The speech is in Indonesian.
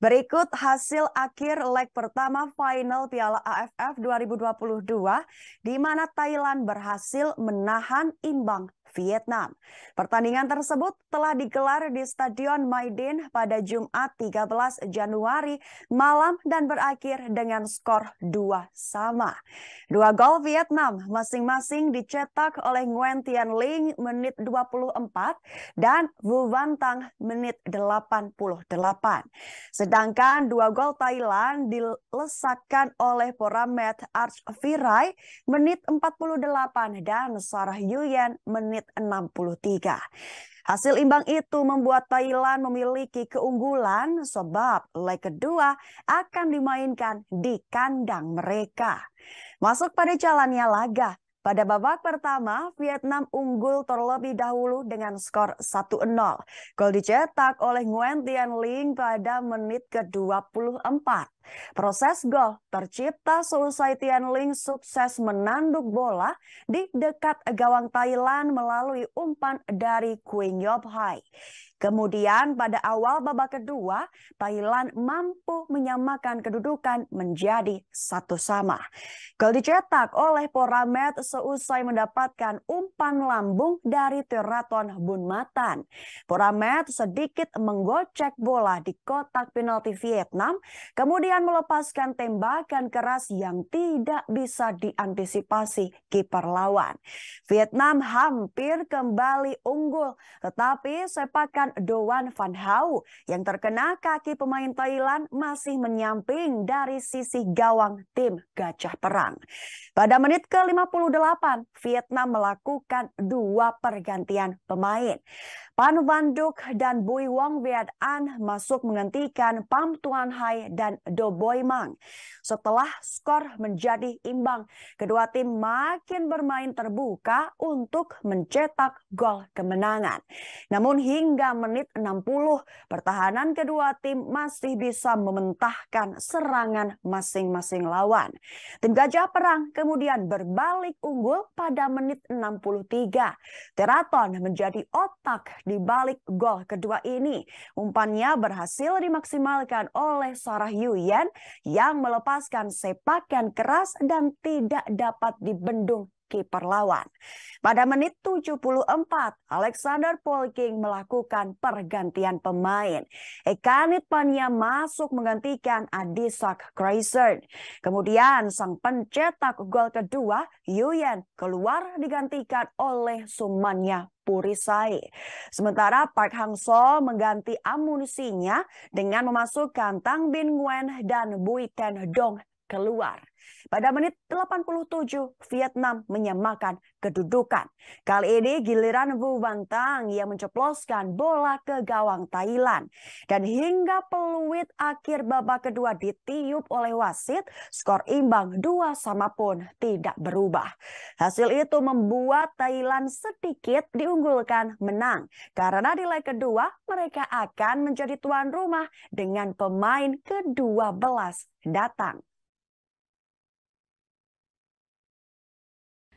Berikut hasil akhir leg pertama final Piala AFF 2022 di mana Thailand berhasil menahan imbang Vietnam. Pertandingan tersebut telah digelar di Stadion Maidin pada Jumat 13 Januari malam dan berakhir dengan skor 2 sama. Dua gol Vietnam masing-masing dicetak oleh Nguyen Tien Ling menit 24 dan Vu Van Tang menit 88. Sedangkan dua gol Thailand dilesakkan oleh Poramet Arch Virai menit 48 dan Sarah Yuyen menit menit 63. Hasil imbang itu membuat Thailand memiliki keunggulan sebab leg kedua akan dimainkan di kandang mereka. Masuk pada jalannya laga, pada babak pertama, Vietnam unggul terlebih dahulu dengan skor 1-0. Gol dicetak oleh Nguyen Tien Ling pada menit ke-24. Proses gol tercipta selesai Tian Ling sukses menanduk bola di dekat gawang Thailand melalui umpan dari Queen Yop Hai. Kemudian pada awal babak kedua, Thailand mampu menyamakan kedudukan menjadi satu sama. Gol dicetak oleh Poramet seusai mendapatkan umpan lambung dari Teraton Bunmatan. Poramet sedikit menggocek bola di kotak penalti Vietnam, kemudian kemudian melepaskan tembakan keras yang tidak bisa diantisipasi kiper lawan. Vietnam hampir kembali unggul, tetapi sepakan Doan Van Hau yang terkena kaki pemain Thailand masih menyamping dari sisi gawang tim Gajah Perang. Pada menit ke-58, Vietnam melakukan dua pergantian pemain. Pan Van Duk dan Bui Wong Viet An masuk menghentikan Pam Tuan Hai dan Do Do Boy Mang. Setelah skor menjadi imbang, kedua tim makin bermain terbuka untuk mencetak gol kemenangan. Namun hingga menit 60, pertahanan kedua tim masih bisa mementahkan serangan masing-masing lawan. Tim Gajah Perang kemudian berbalik unggul pada menit 63. Teraton menjadi otak di balik gol kedua ini. Umpannya berhasil dimaksimalkan oleh Sarah Yuya yang melepaskan sepakan keras dan tidak dapat dibendung kiper lawan. Pada menit 74, Alexander Polking melakukan pergantian pemain. Ekanit Pania masuk menggantikan Adisak Kreisen. Kemudian sang pencetak gol kedua, Yuyen, keluar digantikan oleh Sumanya Purisai. Sementara Park Hang Seo mengganti amunisinya dengan memasukkan Tang Bin Nguyen dan Bui Ten Dong keluar. Pada menit 87, Vietnam menyamakan kedudukan. Kali ini giliran Wu Tang yang menceploskan bola ke gawang Thailand. Dan hingga peluit akhir babak kedua ditiup oleh wasit, skor imbang dua sama pun tidak berubah. Hasil itu membuat Thailand sedikit diunggulkan menang. Karena di leg kedua, mereka akan menjadi tuan rumah dengan pemain ke-12 datang.